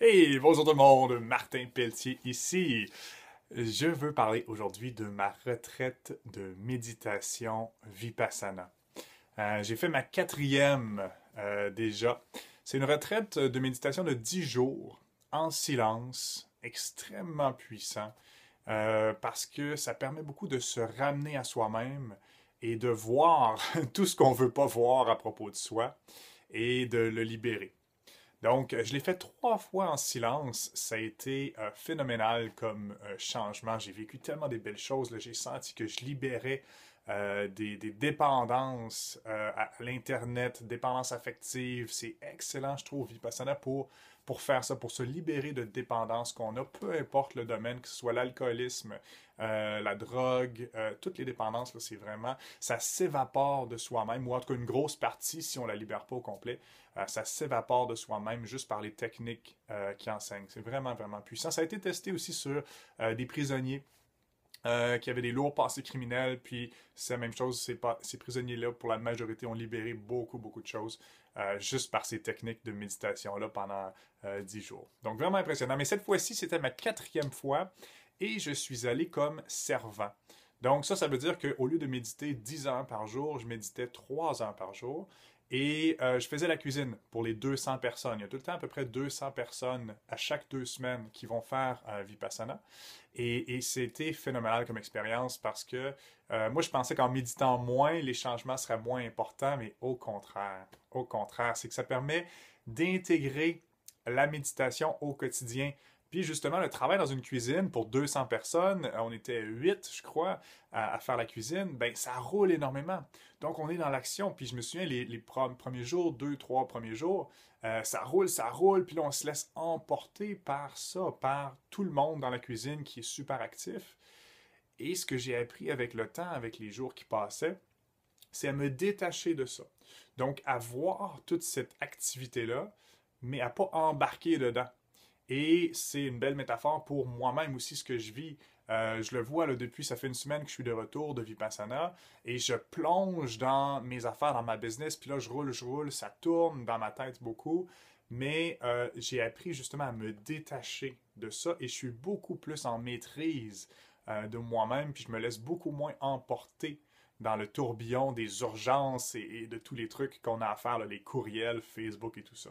Hey, bonjour tout le monde, Martin Pelletier ici. Je veux parler aujourd'hui de ma retraite de méditation vipassana. Euh, j'ai fait ma quatrième euh, déjà. C'est une retraite de méditation de 10 jours en silence, extrêmement puissant, euh, parce que ça permet beaucoup de se ramener à soi-même et de voir tout ce qu'on ne veut pas voir à propos de soi et de le libérer. Donc, euh, je l'ai fait trois fois en silence. Ça a été euh, phénoménal comme euh, changement. J'ai vécu tellement de belles choses. J'ai senti que je libérais euh, des, dépendances euh, à l'Internet, dépendances affectives. C'est excellent, je trouve, Vipassana pour, pour faire ça, pour se libérer de dépendances qu'on a, peu importe le domaine, que ce soit l'alcoolisme, euh, la drogue, toutes les dépendances, là, c'est vraiment, ça s'évapore de soi-même, ou en tout cas une grosse partie, si on la libère pas au complet, ça s'évapore de soi-même juste par les techniques qui enseignent. C'est vraiment, vraiment puissant. Ça a été testé aussi sur des prisonniers euh, qui avaient des lourds passés criminels. Puis c'est la même chose, ces, ces prisonniers-là, pour la majorité, ont libéré beaucoup, beaucoup de choses euh, juste par ces techniques de méditation-là pendant euh, dix jours. Donc vraiment impressionnant. Mais cette fois-ci, c'était ma quatrième fois et je suis allé comme servant. Donc ça, ça veut dire qu'au lieu de méditer dix ans par jour, je méditais trois ans par jour. Et euh, je faisais la cuisine pour les 200 personnes. Il y a tout le temps à peu près 200 personnes à chaque deux semaines qui vont faire un euh, Vipassana. Et, c'était phénoménal comme expérience parce que euh, moi, je pensais qu'en méditant moins, les changements seraient moins importants, mais au contraire, au contraire, c'est que ça permet d'intégrer la méditation au quotidien. Puis justement, le travail dans une cuisine pour 200 personnes, euh, on était 8, je crois, à, faire la cuisine, ben ça roule énormément. Donc on est dans l'action. Puis je me souviens, les, premiers jours, deux, trois premiers jours, euh, ça roule, ça roule. Puis là, on se laisse emporter par ça, par tout le monde dans la cuisine qui est super actif. Et ce que j'ai appris avec le temps, avec les jours qui passaient, c'est à me détacher de ça. Donc à voir toute cette activité-là, mais à pas embarquer dedans et c'est une belle métaphore pour moi-même aussi, ce que je vis. Euh, je le vois là, depuis, ça fait une semaine que je suis de retour de Vipassana et je plonge dans mes affaires, dans ma business. Puis là, je roule, je roule, ça tourne dans ma tête beaucoup. Mais euh, j'ai appris justement à me détacher de ça et je suis beaucoup plus en maîtrise euh, de moi-même. Puis je me laisse beaucoup moins emporter dans le tourbillon des urgences et, de tous les trucs qu'on a à faire, les courriels, Facebook et tout ça.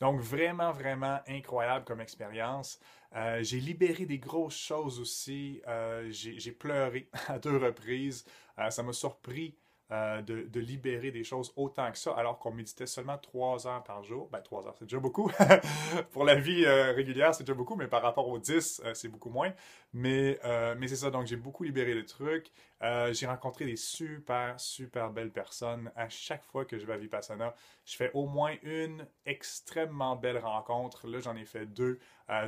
Donc, vraiment, vraiment incroyable comme expérience. Euh, j'ai libéré des grosses choses aussi. Euh, j'ai pleuré à deux reprises. Euh, ça m'a surpris euh, de, libérer des choses autant que ça, alors qu'on méditait seulement trois heures par jour. Ben, trois heures, c'est déjà beaucoup. Pour la vie euh, régulière, c'est déjà beaucoup, mais par rapport aux 10 euh, c'est beaucoup moins. Mais, mais c'est ça, donc j'ai beaucoup libéré le truc. j'ai rencontré des super, super belles personnes. À chaque fois que je vais à Vipassana, je fais au moins une extrêmement belle rencontre. Là, j'en ai fait deux.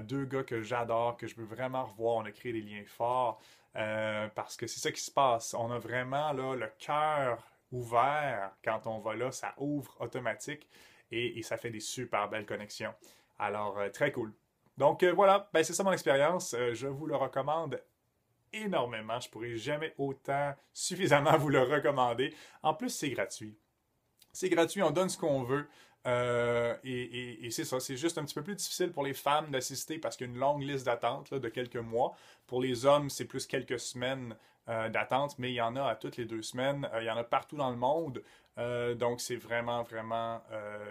deux gars que j'adore, que je veux vraiment revoir. On a créé des liens forts. Euh, parce que c'est ça qui se passe. On a vraiment là, le cœur ouvert quand on va là, ça ouvre automatique et, ça fait des super belles connexions. Alors, euh, très cool. Donc euh, voilà, ben, c'est ça mon expérience. je vous le recommande énormément. Je pourrais jamais autant suffisamment vous le recommander. En plus, c'est gratuit. C'est gratuit, on donne ce qu'on veut. Euh, et, et c'est ça, c'est juste un petit peu plus difficile pour les femmes d'assister parce qu'il y a une longue liste d'attente de quelques mois. Pour les hommes, c'est plus quelques semaines euh, d'attente, mais il y en a à toutes les deux semaines. Euh, il y en a partout dans le monde. Euh, donc, c'est vraiment, vraiment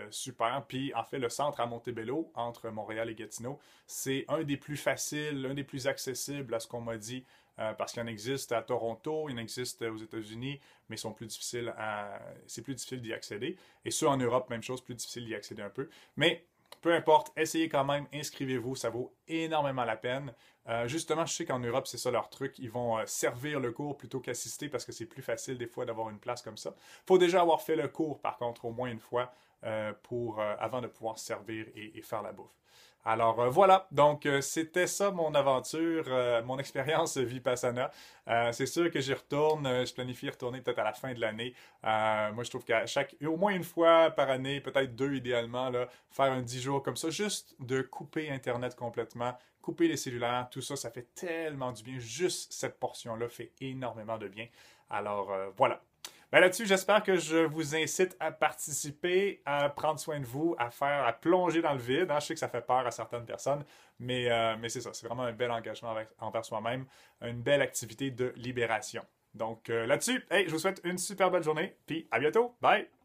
super. Puis, en fait, le centre à Montebello, entre Montréal et Gatineau, c'est un des plus faciles, un des plus accessibles à ce qu'on m'a dit parce qu'il en existe à Toronto, il en existe aux États-Unis, mais sont plus difficiles à... c'est plus difficile d'y accéder. Et ceux en Europe, même chose, plus difficile d'y accéder un peu. Mais peu importe, essayez quand même, inscrivez-vous, ça vaut énormément la peine. Euh, justement, je sais qu'en Europe, c'est ça leur truc. Ils vont euh, servir le cours plutôt qu'assister parce que c'est plus facile des fois d'avoir une place comme ça. Faut déjà avoir fait le cours, par contre, au moins une fois. Euh, pour, euh, avant de pouvoir servir et, faire la bouffe. Alors euh, voilà, donc c'était ça mon aventure, mon expérience Vipassana. c'est sûr que j'y retourne, je planifie retourner peut-être à la fin de l'année. moi, je trouve qu'à chaque, au moins une fois par année, peut-être deux idéalement, faire un 10 jours comme ça, juste de couper Internet complètement, couper les cellulaires, tout ça, ça fait tellement du bien. Juste cette portion-là fait énormément de bien. Alors voilà. Ben, là-dessus, j'espère que je vous incite à participer, à prendre soin de vous, à faire, à plonger dans le vide. Hein. Je sais que ça fait peur à certaines personnes, mais, euh, mais c'est ça. C'est vraiment un bel engagement envers soi-même, une belle activité de libération. Donc euh, là-dessus, je vous souhaite une super bonne journée, puis à bientôt. Bye!